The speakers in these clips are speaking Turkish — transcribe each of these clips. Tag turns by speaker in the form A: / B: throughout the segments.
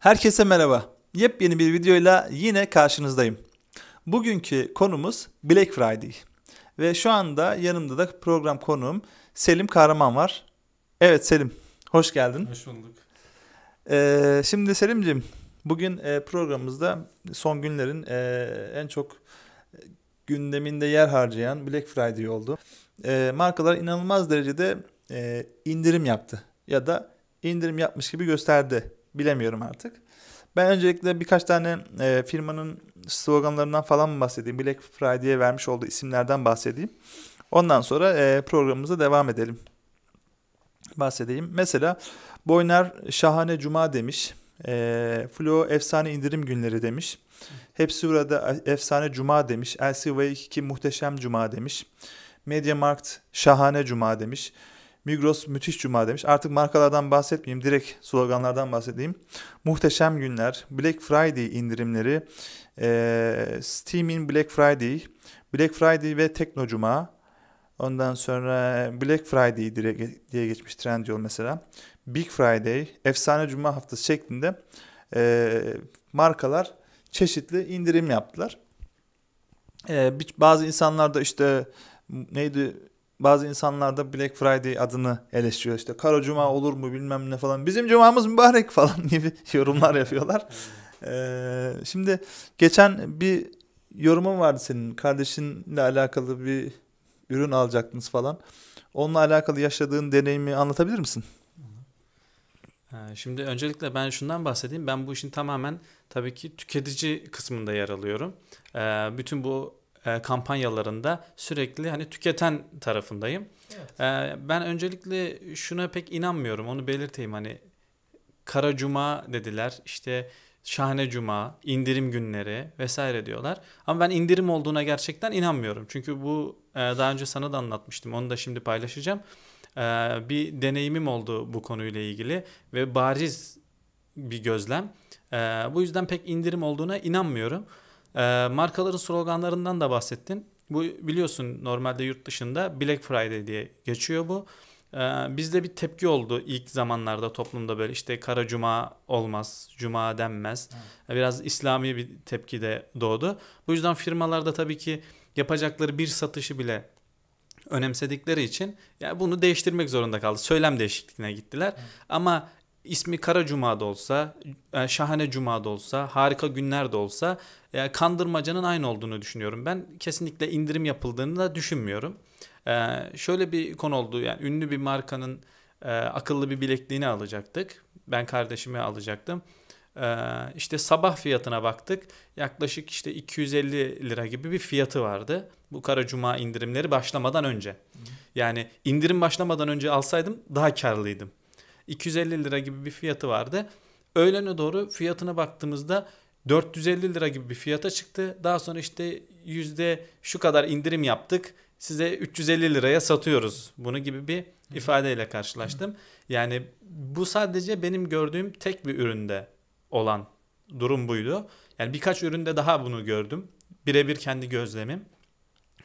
A: Herkese merhaba. Yepyeni bir videoyla yine karşınızdayım. Bugünkü konumuz Black Friday. Ve şu anda yanımda da program konuğum Selim Kahraman var. Evet Selim, hoş geldin. Hoş bulduk. Ee, şimdi Selim'ciğim, bugün e, programımızda son günlerin e, en çok gündeminde yer harcayan Black Friday oldu. E, markalar inanılmaz derecede e, indirim yaptı ya da indirim yapmış gibi gösterdi Bilemiyorum artık. Ben öncelikle birkaç tane e, firmanın sloganlarından falan bahsedeyim. Black Friday'e vermiş olduğu isimlerden bahsedeyim. Ondan sonra e, programımıza devam edelim. Bahsedeyim. Mesela Boyner şahane cuma demiş. E, Flo efsane indirim günleri demiş. Hepsi burada efsane cuma demiş. LCV2 muhteşem cuma demiş. Media Markt şahane cuma demiş. Migros müthiş cuma demiş. Artık markalardan bahsetmeyeyim. Direkt sloganlardan bahsedeyim. Muhteşem günler, Black Friday indirimleri, e, Steam'in Black Friday, Black Friday ve Tekno Cuma. Ondan sonra Black Friday diye geçmiş Trendyol mesela. Big Friday, Efsane Cuma haftası şeklinde e, markalar çeşitli indirim yaptılar. E, bazı insanlar da işte neydi bazı insanlar da Black Friday adını eleştiriyor. İşte Karo cuma olur mu bilmem ne falan. Bizim cumamız mübarek falan gibi yorumlar yapıyorlar. Ee, şimdi geçen bir yorumun vardı senin. Kardeşinle alakalı bir ürün alacaktınız falan. Onunla alakalı yaşadığın deneyimi anlatabilir misin?
B: Ee, şimdi öncelikle ben şundan bahsedeyim. Ben bu işin tamamen tabii ki tüketici kısmında yer alıyorum. Ee, bütün bu e, kampanyalarında sürekli hani tüketen tarafındayım. Evet. E, ben öncelikle şuna pek inanmıyorum. Onu belirteyim hani kara cuma dediler. işte şahane cuma, indirim günleri vesaire diyorlar. Ama ben indirim olduğuna gerçekten inanmıyorum. Çünkü bu e, daha önce sana da anlatmıştım. Onu da şimdi paylaşacağım. bir deneyimim oldu bu konuyla ilgili ve bariz bir gözlem. bu yüzden pek indirim olduğuna inanmıyorum. Ee, markaların sloganlarından da bahsettin. Bu biliyorsun normalde yurt dışında Black Friday diye geçiyor bu. Ee, bizde bir tepki oldu ilk zamanlarda toplumda böyle işte kara cuma olmaz, cuma denmez. Biraz İslami bir tepki de doğdu. Bu yüzden firmalarda tabii ki yapacakları bir satışı bile önemsedikleri için ya bunu değiştirmek zorunda kaldı. Söylem değişikliğine gittiler. Ama ismi Kara Cuma da olsa, e, Şahane Cuma da olsa, Harika Günler de olsa e, kandırmacanın aynı olduğunu düşünüyorum. Ben kesinlikle indirim yapıldığını da düşünmüyorum. E, şöyle bir konu oldu yani ünlü bir markanın akıllı bir bilekliğini alacaktık. Ben kardeşime alacaktım. İşte sabah fiyatına baktık. Yaklaşık işte 250 lira gibi bir fiyatı vardı. Bu Kara Cuma indirimleri başlamadan önce. Yani indirim başlamadan önce alsaydım daha karlıydım. 250 lira gibi bir fiyatı vardı. Öğlene doğru fiyatına baktığımızda 450 lira gibi bir fiyata çıktı. Daha sonra işte yüzde şu kadar indirim yaptık. Size 350 liraya satıyoruz. Bunu gibi bir ifadeyle karşılaştım. Yani bu sadece benim gördüğüm tek bir üründe olan durum buydu. Yani birkaç üründe daha bunu gördüm. Birebir kendi gözlemim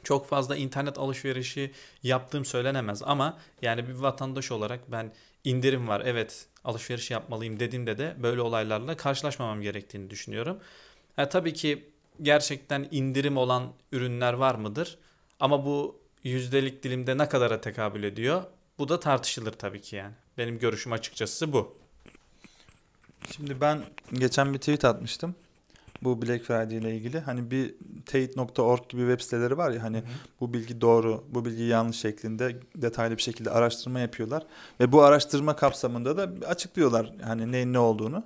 B: çok fazla internet alışverişi yaptığım söylenemez ama yani bir vatandaş olarak ben indirim var evet alışveriş yapmalıyım dediğimde de böyle olaylarla karşılaşmamam gerektiğini düşünüyorum. Ha, tabii ki gerçekten indirim olan ürünler var mıdır? Ama bu yüzdelik dilimde ne kadara tekabül ediyor? Bu da tartışılır tabii ki yani. Benim görüşüm açıkçası bu.
A: Şimdi ben geçen bir tweet atmıştım bu Black Friday ile ilgili hani bir teyit.org gibi web siteleri var ya hani Hı. bu bilgi doğru, bu bilgi yanlış şeklinde detaylı bir şekilde araştırma yapıyorlar ve bu araştırma kapsamında da açıklıyorlar hani neyin ne olduğunu.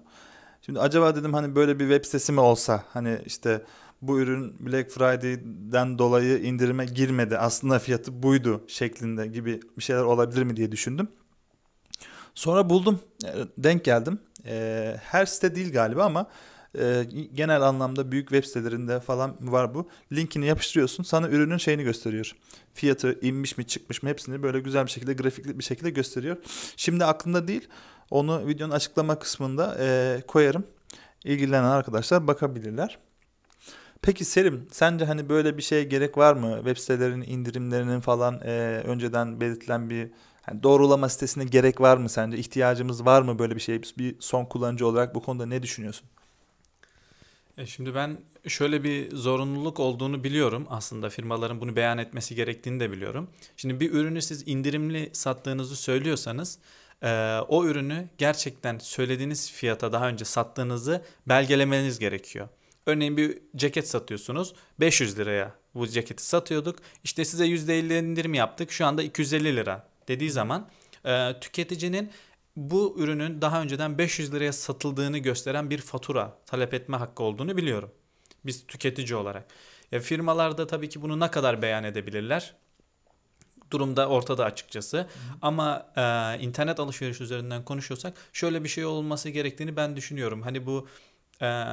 A: Şimdi acaba dedim hani böyle bir web sitesi mi olsa hani işte bu ürün Black Friday'den dolayı indirime girmedi. Aslında fiyatı buydu şeklinde gibi bir şeyler olabilir mi diye düşündüm. Sonra buldum, e, denk geldim. E, her site değil galiba ama e, genel anlamda büyük web sitelerinde falan var bu. Linkini yapıştırıyorsun sana ürünün şeyini gösteriyor. Fiyatı inmiş mi çıkmış mı hepsini böyle güzel bir şekilde grafikli bir şekilde gösteriyor. Şimdi aklımda değil onu videonun açıklama kısmında e, koyarım. İlgilenen arkadaşlar bakabilirler. Peki Selim sence hani böyle bir şeye gerek var mı? Web sitelerinin indirimlerinin falan e, önceden belirtilen bir yani doğrulama sitesine gerek var mı sence? İhtiyacımız var mı böyle bir şey? biz Bir son kullanıcı olarak bu konuda ne düşünüyorsun?
B: E, şimdi ben şöyle bir zorunluluk olduğunu biliyorum. Aslında firmaların bunu beyan etmesi gerektiğini de biliyorum. Şimdi bir ürünü siz indirimli sattığınızı söylüyorsanız e, o ürünü gerçekten söylediğiniz fiyata daha önce sattığınızı belgelemeniz gerekiyor. Örneğin bir ceket satıyorsunuz 500 liraya bu ceketi satıyorduk. İşte size %50 indirim yaptık şu anda 250 lira dediği zaman e, tüketicinin bu ürünün daha önceden 500 liraya satıldığını gösteren bir fatura talep etme hakkı olduğunu biliyorum. Biz tüketici olarak. E, da tabii ki bunu ne kadar beyan edebilirler? Durumda ortada açıkçası. Hı. Ama e, internet alışveriş üzerinden konuşuyorsak şöyle bir şey olması gerektiğini ben düşünüyorum. Hani bu e,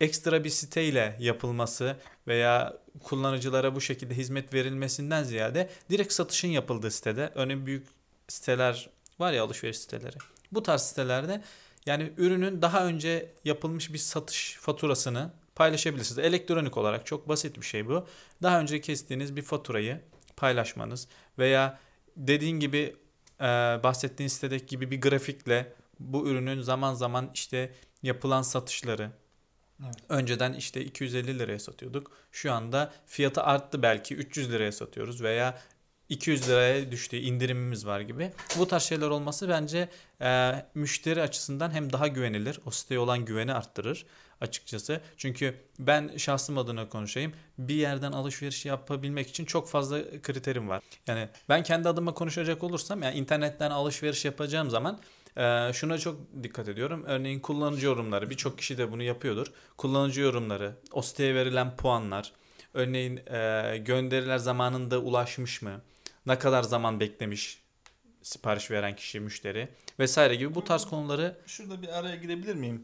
B: ekstra bir siteyle yapılması veya kullanıcılara bu şekilde hizmet verilmesinden ziyade direkt satışın yapıldığı sitede önemli büyük siteler var ya alışveriş siteleri. Bu tarz sitelerde yani ürünün daha önce yapılmış bir satış faturasını paylaşabilirsiniz. Elektronik olarak çok basit bir şey bu. Daha önce kestiğiniz bir faturayı paylaşmanız veya dediğin gibi e, bahsettiğin sitedeki gibi bir grafikle bu ürünün zaman zaman işte yapılan satışları Evet. Önceden işte 250 liraya satıyorduk. Şu anda fiyatı arttı belki 300 liraya satıyoruz veya 200 liraya düştü indirimimiz var gibi. Bu tarz şeyler olması bence e, müşteri açısından hem daha güvenilir o siteye olan güveni arttırır açıkçası. Çünkü ben şahsım adına konuşayım. Bir yerden alışveriş yapabilmek için çok fazla kriterim var. Yani ben kendi adıma konuşacak olursam yani internetten alışveriş yapacağım zaman e, şuna çok dikkat ediyorum. Örneğin kullanıcı yorumları birçok kişi de bunu yapıyordur. Kullanıcı yorumları, o siteye verilen puanlar, örneğin e, gönderiler zamanında ulaşmış mı? ne kadar zaman beklemiş sipariş veren kişi, müşteri vesaire gibi bu tarz konuları...
A: Şurada bir araya girebilir miyim?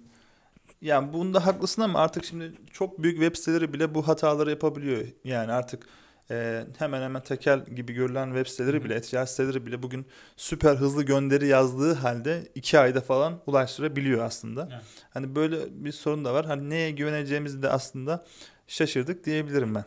A: Yani bunda haklısın ama artık şimdi çok büyük web siteleri bile bu hataları yapabiliyor. Yani artık e, hemen hemen tekel gibi görülen web siteleri bile, ticaret siteleri bile bugün süper hızlı gönderi yazdığı halde iki ayda falan ulaştırabiliyor aslında. Evet. Hani böyle bir sorun da var. Hani neye güveneceğimizi de aslında şaşırdık diyebilirim ben.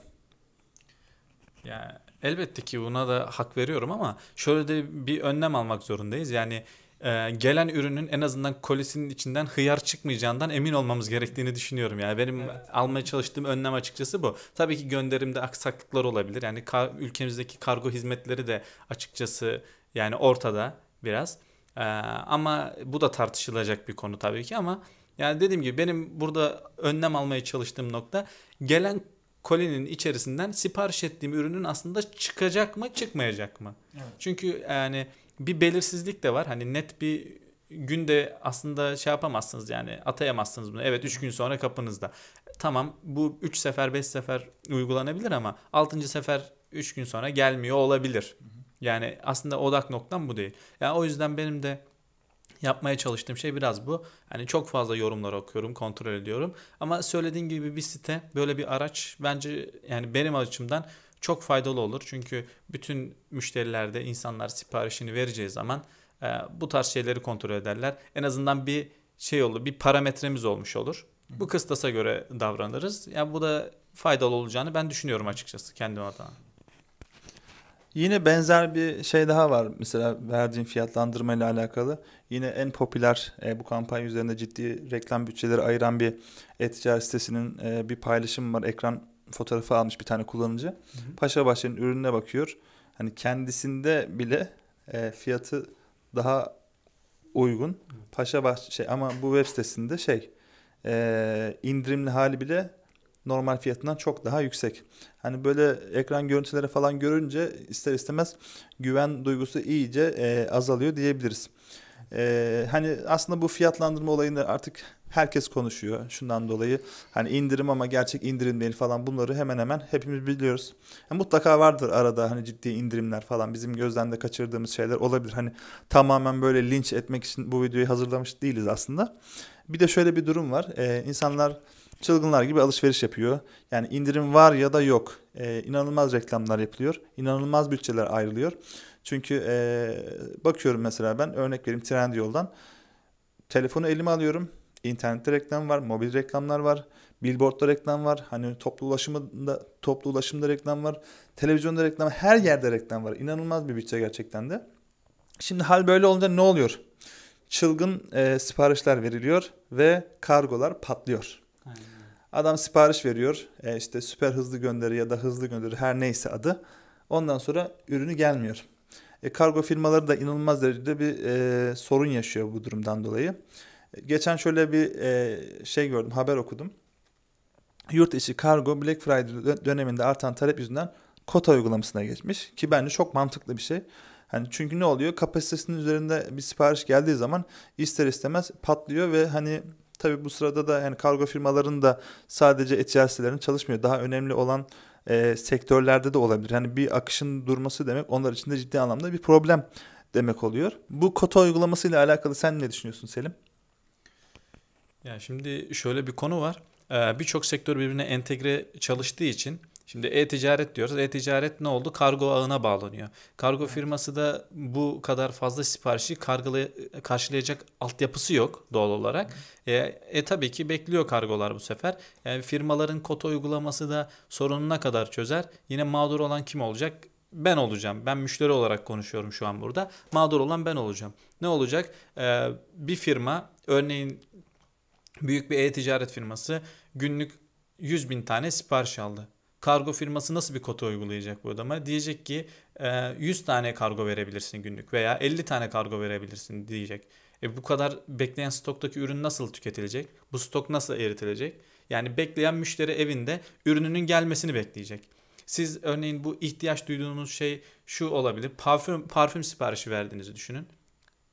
B: Yani Elbette ki buna da hak veriyorum ama şöyle de bir önlem almak zorundayız. Yani e, gelen ürünün en azından kolisinin içinden hıyar çıkmayacağından emin olmamız gerektiğini düşünüyorum. Yani benim evet. almaya çalıştığım önlem açıkçası bu. Tabii ki gönderimde aksaklıklar olabilir. Yani ka- ülkemizdeki kargo hizmetleri de açıkçası yani ortada biraz. E, ama bu da tartışılacak bir konu tabii ki ama yani dediğim gibi benim burada önlem almaya çalıştığım nokta gelen kolinin içerisinden sipariş ettiğim ürünün aslında çıkacak mı çıkmayacak mı? Evet. Çünkü yani bir belirsizlik de var. Hani net bir günde aslında şey yapamazsınız yani atayamazsınız bunu. Evet 3 gün sonra kapınızda. Tamam bu 3 sefer 5 sefer uygulanabilir ama 6. sefer 3 gün sonra gelmiyor olabilir. Yani aslında odak noktam bu değil. Yani o yüzden benim de yapmaya çalıştığım şey biraz bu. Hani çok fazla yorumlar okuyorum, kontrol ediyorum. Ama söylediğin gibi bir site böyle bir araç bence yani benim açımdan çok faydalı olur. Çünkü bütün müşterilerde insanlar siparişini vereceği zaman e, bu tarz şeyleri kontrol ederler. En azından bir şey olur, bir parametremiz olmuş olur. Bu kıstasa göre davranırız. Ya yani bu da faydalı olacağını ben düşünüyorum açıkçası kendi adıma.
A: Yine benzer bir şey daha var. Mesela verdiğin fiyatlandırma ile alakalı. Yine en popüler e, bu kampanya üzerinde ciddi reklam bütçeleri ayıran bir e-ticaret sitesinin e, bir paylaşım var. Ekran fotoğrafı almış bir tane kullanıcı. Paşa hı. Paşabahçe'nin ürününe bakıyor. Hani kendisinde bile e, fiyatı daha uygun. Paşa Paşabahçe şey ama bu web sitesinde şey e, indirimli hali bile normal fiyatından çok daha yüksek. Hani böyle ekran görüntüleri falan görünce ister istemez güven duygusu iyice e, azalıyor diyebiliriz. E, hani aslında bu fiyatlandırma olayını artık herkes konuşuyor şundan dolayı. Hani indirim ama gerçek indirim değil falan bunları hemen hemen hepimiz biliyoruz. Yani e, mutlaka vardır arada hani ciddi indirimler falan bizim gözden de kaçırdığımız şeyler olabilir. Hani tamamen böyle linç etmek için bu videoyu hazırlamış değiliz aslında. Bir de şöyle bir durum var. E, insanlar insanlar çılgınlar gibi alışveriş yapıyor. Yani indirim var ya da yok. E, inanılmaz reklamlar yapılıyor. İnanılmaz bütçeler ayrılıyor. Çünkü e, bakıyorum mesela ben örnek vereyim Trendyol'dan. Telefonu elime alıyorum. İnternette reklam var, mobil reklamlar var, billboardda reklam var. Hani toplu ulaşımda toplu ulaşımda reklam var. Televizyonda reklam, her yerde reklam var. İnanılmaz bir bütçe gerçekten de. Şimdi hal böyle olunca ne oluyor? Çılgın e, siparişler veriliyor ve kargolar patlıyor. Adam sipariş veriyor. E işte süper hızlı gönderi ya da hızlı gönderi her neyse adı. Ondan sonra ürünü gelmiyor. E, kargo firmaları da inanılmaz derecede bir e, sorun yaşıyor bu durumdan dolayı. E, geçen şöyle bir e, şey gördüm, haber okudum. Yurt içi kargo Black Friday döneminde artan talep yüzünden kota uygulamasına geçmiş ki bence çok mantıklı bir şey. Hani çünkü ne oluyor? Kapasitesinin üzerinde bir sipariş geldiği zaman ister istemez patlıyor ve hani Tabi bu sırada da yani kargo firmalarının da sadece e sitelerinin çalışmıyor. Daha önemli olan e, sektörlerde de olabilir. yani bir akışın durması demek onlar için de ciddi anlamda bir problem demek oluyor. Bu kota uygulaması ile alakalı sen ne düşünüyorsun Selim?
B: Yani şimdi şöyle bir konu var. E, birçok sektör birbirine entegre çalıştığı için Şimdi e-ticaret diyoruz. E-ticaret ne oldu? Kargo ağına bağlanıyor. Kargo firması da bu kadar fazla siparişi kargılı, karşılayacak altyapısı yok doğal olarak. E, e tabii ki bekliyor kargolar bu sefer. Yani e, firmaların kota uygulaması da sorununa kadar çözer. Yine mağdur olan kim olacak? ben olacağım. Ben müşteri olarak konuşuyorum şu an burada. Mağdur olan ben olacağım. Ne olacak? Ee, bir firma örneğin büyük bir e-ticaret firması günlük 100 bin tane sipariş aldı kargo firması nasıl bir kota uygulayacak bu adama? Diyecek ki 100 ee, tane kargo verebilirsin günlük veya 50 tane kargo verebilirsin diyecek. E bu kadar bekleyen stoktaki ürün nasıl tüketilecek? Bu stok nasıl eritilecek? Yani bekleyen müşteri evinde ürününün gelmesini bekleyecek. Siz örneğin bu ihtiyaç duyduğunuz şey şu olabilir. Parfüm parfüm siparişi verdiğinizi düşünün.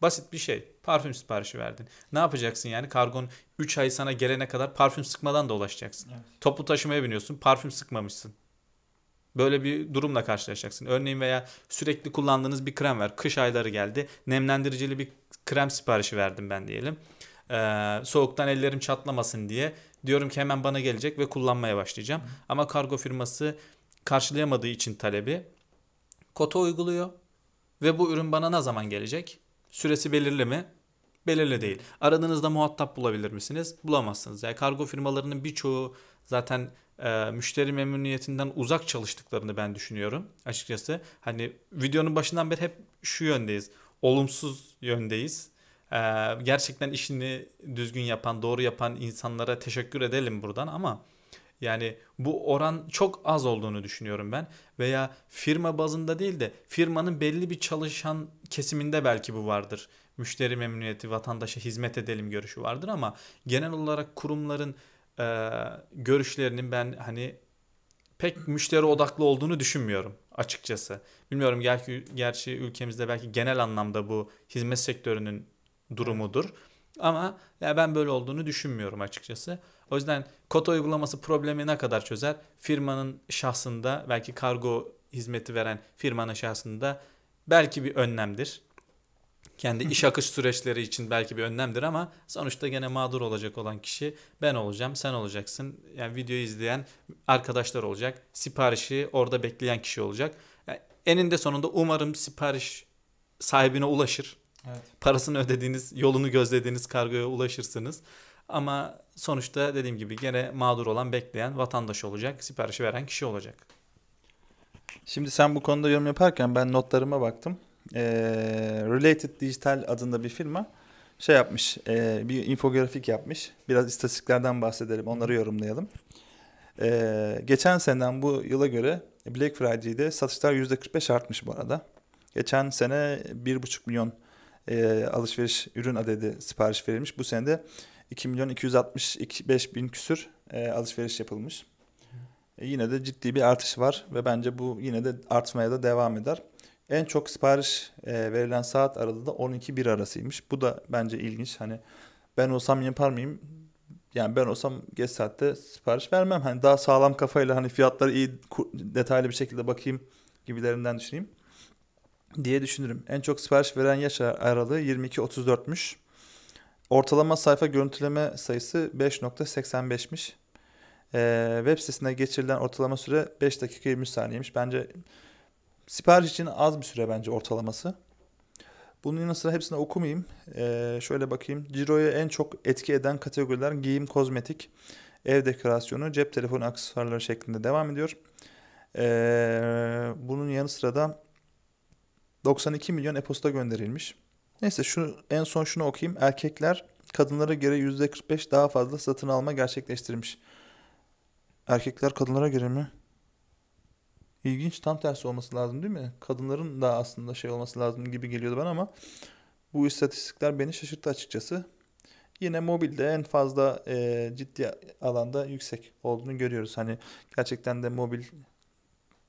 B: Basit bir şey. Parfüm siparişi verdin. Ne yapacaksın yani? Kargon 3 ay sana gelene kadar parfüm sıkmadan da ulaşacaksın. Evet. Toplu taşımaya biniyorsun. Parfüm sıkmamışsın. Böyle bir durumla karşılaşacaksın. Örneğin veya sürekli kullandığınız bir krem var. Kış ayları geldi. Nemlendiricili bir krem siparişi verdim ben diyelim. Ee, soğuktan ellerim çatlamasın diye diyorum ki hemen bana gelecek ve kullanmaya başlayacağım. Hı. Ama kargo firması karşılayamadığı için talebi kota uyguluyor ve bu ürün bana ne zaman gelecek? Süresi belirli mi? Belirli değil. Aradığınızda muhatap bulabilir misiniz? Bulamazsınız. Yani kargo firmalarının birçoğu zaten e, müşteri memnuniyetinden uzak çalıştıklarını ben düşünüyorum açıkçası. Hani videonun başından beri hep şu yöndeyiz. Olumsuz yöndeyiz. E, gerçekten işini düzgün yapan, doğru yapan insanlara teşekkür edelim buradan ama yani bu oran çok az olduğunu düşünüyorum ben. Veya firma bazında değil de firmanın belli bir çalışan kesiminde belki bu vardır. Müşteri memnuniyeti, vatandaşa hizmet edelim görüşü vardır ama genel olarak kurumların e, görüşlerinin ben hani pek müşteri odaklı olduğunu düşünmüyorum açıkçası. Bilmiyorum gerçi, gerçi ülkemizde belki genel anlamda bu hizmet sektörünün durumudur. Ama ya ben böyle olduğunu düşünmüyorum açıkçası. O yüzden kota uygulaması problemi ne kadar çözer? Firmanın şahsında belki kargo hizmeti veren firmanın şahsında belki bir önlemdir. Kendi iş akış süreçleri için belki bir önlemdir ama sonuçta gene mağdur olacak olan kişi ben olacağım, sen olacaksın. Yani videoyu izleyen arkadaşlar olacak. Siparişi orada bekleyen kişi olacak. Yani eninde sonunda umarım sipariş sahibine ulaşır. Evet. Parasını ödediğiniz, yolunu gözlediğiniz kargoya ulaşırsınız. Ama sonuçta dediğim gibi gene mağdur olan bekleyen vatandaş olacak. Siparişi veren kişi olacak.
A: Şimdi sen bu konuda yorum yaparken ben notlarıma baktım. Ee, Related Digital adında bir firma şey yapmış, e, bir infografik yapmış. Biraz istatistiklerden bahsedelim, onları yorumlayalım. Ee, geçen seneden bu yıla göre Black Friday'de satışlar %45 artmış bu arada. Geçen sene 1,5 milyon e, alışveriş ürün adedi sipariş verilmiş. Bu sene de 2 milyon 265 bin küsür e, alışveriş yapılmış. E, yine de ciddi bir artış var ve bence bu yine de artmaya da devam eder. En çok sipariş e, verilen saat aralığı da 12-1 arasıymış. Bu da bence ilginç. Hani ben olsam yapar mıyım? Yani ben olsam geç saatte sipariş vermem. Hani daha sağlam kafayla hani fiyatları iyi detaylı bir şekilde bakayım gibilerinden düşüneyim diye düşünürüm. En çok sipariş veren yaş aralığı 22-34'müş. Ortalama sayfa görüntüleme sayısı 5.85'miş. Ee, web sitesine geçirilen ortalama süre 5 dakika 20 saniyeymiş. Bence sipariş için az bir süre bence ortalaması. Bunun yanı sıra hepsini okumayayım. Ee, şöyle bakayım. Ciro'ya en çok etki eden kategoriler giyim, kozmetik, ev dekorasyonu, cep telefonu aksesuarları şeklinde devam ediyor. Ee, bunun yanı sıra da 92 milyon e-posta gönderilmiş. Neyse şu en son şunu okuyayım. Erkekler kadınlara göre %45 daha fazla satın alma gerçekleştirmiş. Erkekler kadınlara göre mi? İlginç tam tersi olması lazım değil mi? Kadınların da aslında şey olması lazım gibi geliyordu bana ama bu istatistikler beni şaşırttı açıkçası. Yine mobilde en fazla e, ciddi alanda yüksek olduğunu görüyoruz. Hani gerçekten de mobil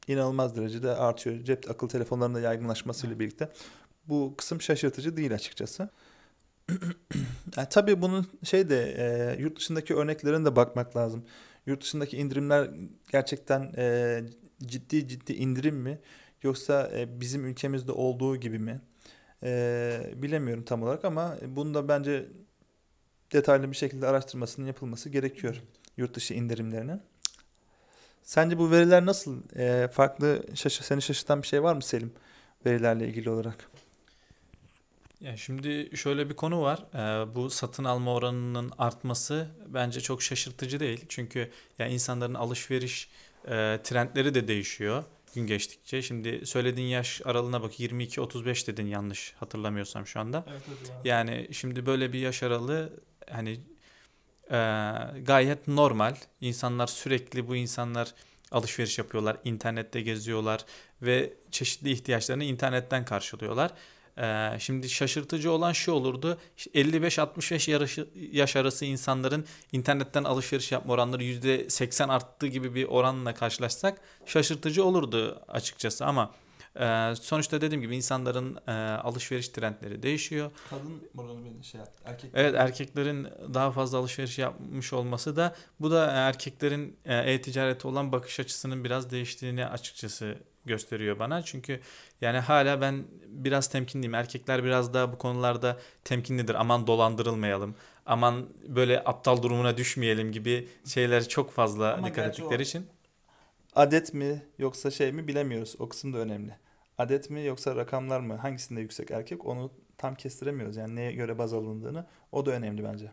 A: inanılmaz derecede artıyor. Cep akıllı da yaygınlaşmasıyla birlikte bu kısım şaşırtıcı değil açıkçası. yani tabii bunun şey de e, yurt dışındaki örneklerine de bakmak lazım. Yurt dışındaki indirimler gerçekten e, ciddi ciddi indirim mi yoksa e, bizim ülkemizde olduğu gibi mi? E, bilemiyorum tam olarak ama bunu da bence detaylı bir şekilde araştırmasının yapılması gerekiyor yurt dışı indirimlerinin. Sence bu veriler nasıl? E, farklı şaşı, seni şaşırtan bir şey var mı Selim? Verilerle ilgili olarak.
B: Yani şimdi şöyle bir konu var. Ee, bu satın alma oranının artması bence çok şaşırtıcı değil. Çünkü yani insanların alışveriş e, trendleri de değişiyor gün geçtikçe. Şimdi söylediğin yaş aralığına bak 22-35 dedin yanlış hatırlamıyorsam şu anda. Evet, evet, Yani şimdi böyle bir yaş aralığı hani e, gayet normal. İnsanlar sürekli bu insanlar alışveriş yapıyorlar, internette geziyorlar ve çeşitli ihtiyaçlarını internetten karşılıyorlar. Ee, şimdi şaşırtıcı olan şu olurdu. 55-65 yaş arası insanların internetten alışveriş yapma oranları %80 arttığı gibi bir oranla karşılaşsak şaşırtıcı olurdu açıkçası ama e, sonuçta dediğim gibi insanların e, alışveriş trendleri değişiyor.
A: Kadın oranı beni şey yaptı. Erkekler. Evet
B: erkeklerin daha fazla alışveriş yapmış olması da bu da e, erkeklerin e-ticarete olan bakış açısının biraz değiştiğini açıkçası gösteriyor bana. Çünkü yani hala ben biraz temkinliyim. Erkekler biraz daha bu konularda temkinlidir. Aman dolandırılmayalım. Aman böyle aptal durumuna düşmeyelim gibi şeyler çok fazla Ama dikkat ettikleri için.
A: Adet mi yoksa şey mi bilemiyoruz. O kısım da önemli. Adet mi yoksa rakamlar mı? Hangisinde yüksek erkek onu tam kestiremiyoruz. Yani neye göre baz alındığını o da önemli bence.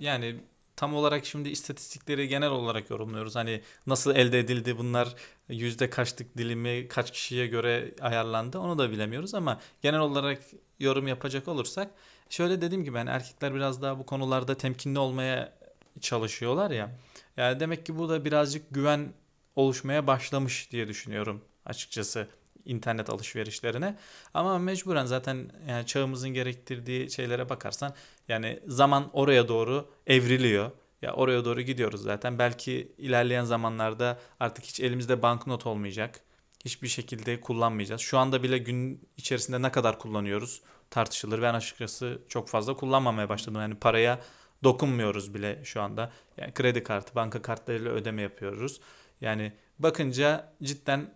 B: yani tam olarak şimdi istatistikleri genel olarak yorumluyoruz. Hani nasıl elde edildi bunlar yüzde kaçlık dilimi kaç kişiye göre ayarlandı onu da bilemiyoruz ama genel olarak yorum yapacak olursak şöyle dediğim gibi ben hani erkekler biraz daha bu konularda temkinli olmaya çalışıyorlar ya. Yani demek ki bu da birazcık güven oluşmaya başlamış diye düşünüyorum açıkçası internet alışverişlerine. Ama mecburen zaten yani çağımızın gerektirdiği şeylere bakarsan yani zaman oraya doğru evriliyor. Ya oraya doğru gidiyoruz zaten. Belki ilerleyen zamanlarda artık hiç elimizde banknot olmayacak. Hiçbir şekilde kullanmayacağız. Şu anda bile gün içerisinde ne kadar kullanıyoruz tartışılır. Ben açıkçası çok fazla kullanmamaya başladım. Yani paraya dokunmuyoruz bile şu anda. Yani kredi kartı, banka kartlarıyla ödeme yapıyoruz. Yani bakınca cidden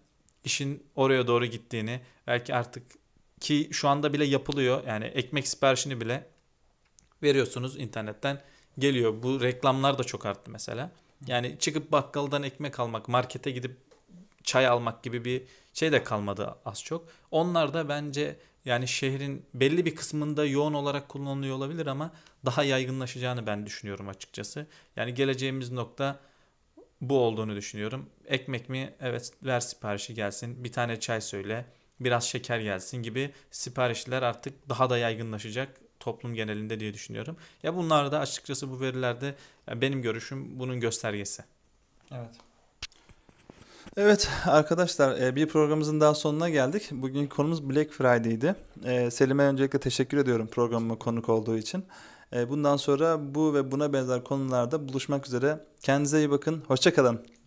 B: işin oraya doğru gittiğini belki artık ki şu anda bile yapılıyor. Yani ekmek siparişini bile veriyorsunuz internetten geliyor. Bu reklamlar da çok arttı mesela. Yani çıkıp bakkaldan ekmek almak, markete gidip çay almak gibi bir şey de kalmadı az çok. Onlar da bence yani şehrin belli bir kısmında yoğun olarak kullanılıyor olabilir ama daha yaygınlaşacağını ben düşünüyorum açıkçası. Yani geleceğimiz nokta bu olduğunu düşünüyorum. Ekmek mi? Evet ver siparişi gelsin. Bir tane çay söyle. Biraz şeker gelsin gibi siparişler artık daha da yaygınlaşacak toplum genelinde diye düşünüyorum. Ya bunlar da açıkçası bu verilerde benim görüşüm bunun göstergesi.
A: Evet. Evet arkadaşlar e, bir programımızın daha sonuna geldik. Bugünkü konumuz Black Friday'di. E, Selim'e öncelikle teşekkür ediyorum programıma konuk olduğu için. Ee, bundan sonra bu ve buna benzer konularda buluşmak üzere. Kendinize iyi bakın. Hoşçakalın.